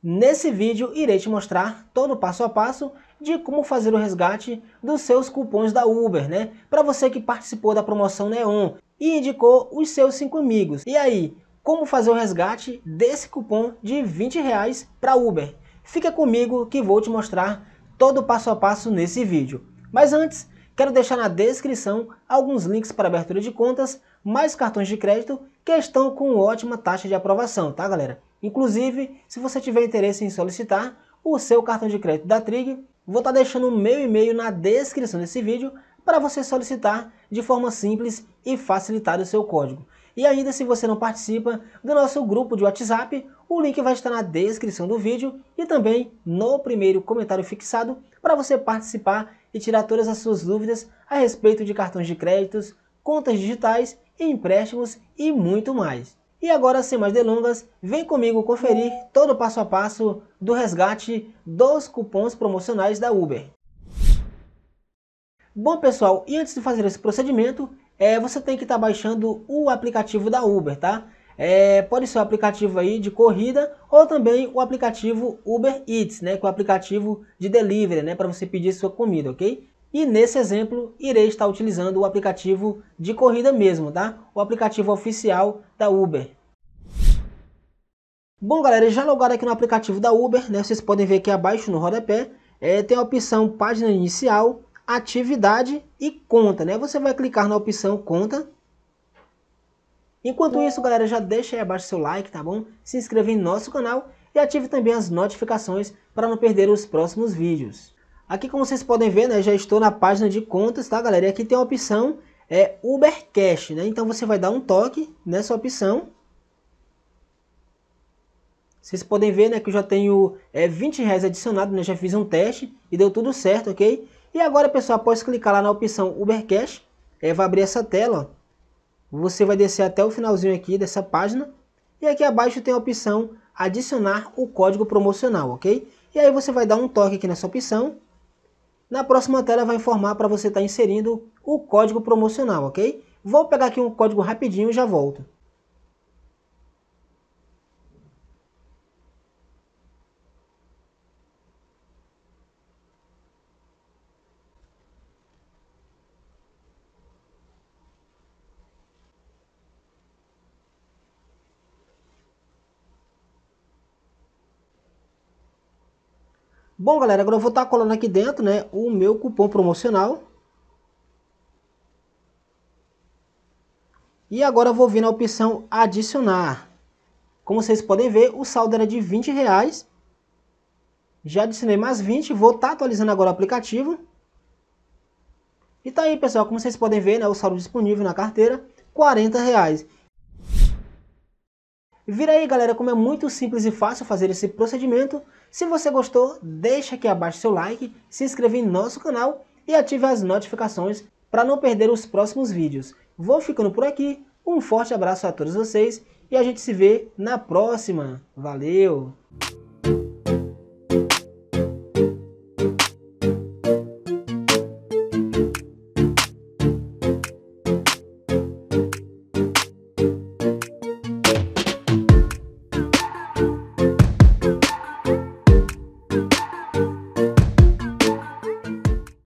Nesse vídeo irei te mostrar todo o passo a passo de como fazer o resgate dos seus cupons da Uber, né? Para você que participou da promoção Neon e indicou os seus cinco amigos. E aí, como fazer o resgate desse cupom de 20 reais para Uber? Fica comigo que vou te mostrar todo o passo a passo nesse vídeo. Mas antes, quero deixar na descrição alguns links para abertura de contas, mais cartões de crédito que estão com ótima taxa de aprovação, tá galera? Inclusive, se você tiver interesse em solicitar o seu cartão de crédito da Trig, vou estar tá deixando o meu e-mail na descrição desse vídeo para você solicitar de forma simples e facilitar o seu código. E ainda se você não participa do nosso grupo de WhatsApp, o link vai estar na descrição do vídeo e também no primeiro comentário fixado para você participar e tirar todas as suas dúvidas a respeito de cartões de créditos, contas digitais, empréstimos e muito mais. E agora, sem mais delongas, vem comigo conferir todo o passo a passo do resgate dos cupons promocionais da Uber. Bom pessoal, e antes de fazer esse procedimento, é, você tem que estar tá baixando o aplicativo da Uber, tá? É, pode ser o aplicativo aí de corrida ou também o aplicativo Uber Eats, né? Que é o aplicativo de delivery, né? Para você pedir sua comida, ok? E nesse exemplo, irei estar utilizando o aplicativo de corrida mesmo, tá? O aplicativo oficial da Uber. Bom, galera, já logado aqui no aplicativo da Uber, né? Vocês podem ver aqui abaixo no rodapé, é, tem a opção página inicial, atividade e conta, né? Você vai clicar na opção conta. Enquanto isso, galera, já deixa aí abaixo seu like, tá bom? Se inscreva em nosso canal e ative também as notificações para não perder os próximos vídeos. Aqui como vocês podem ver, né, já estou na página de contas, tá galera? E aqui tem a opção é, Uber Cash, né? Então você vai dar um toque nessa opção. Vocês podem ver né, que eu já tenho é, 20 reais adicionado, né? já fiz um teste e deu tudo certo, ok? E agora pessoal, após clicar lá na opção Uber Cash, é, vai abrir essa tela, ó. Você vai descer até o finalzinho aqui dessa página e aqui abaixo tem a opção adicionar o código promocional, ok? E aí você vai dar um toque aqui nessa opção na próxima tela vai informar para você estar tá inserindo o código promocional, ok? Vou pegar aqui um código rapidinho e já volto. Bom, galera, agora eu vou estar tá colando aqui dentro né, o meu cupom promocional. E agora eu vou vir na opção adicionar. Como vocês podem ver, o saldo era de 20 reais. Já adicionei mais 20, vou estar tá atualizando agora o aplicativo. E tá aí, pessoal, como vocês podem ver, né, o saldo disponível na carteira, 40 reais. Vira aí galera como é muito simples e fácil fazer esse procedimento. Se você gostou, deixa aqui abaixo seu like, se inscreva em nosso canal e ative as notificações para não perder os próximos vídeos. Vou ficando por aqui, um forte abraço a todos vocês e a gente se vê na próxima. Valeu!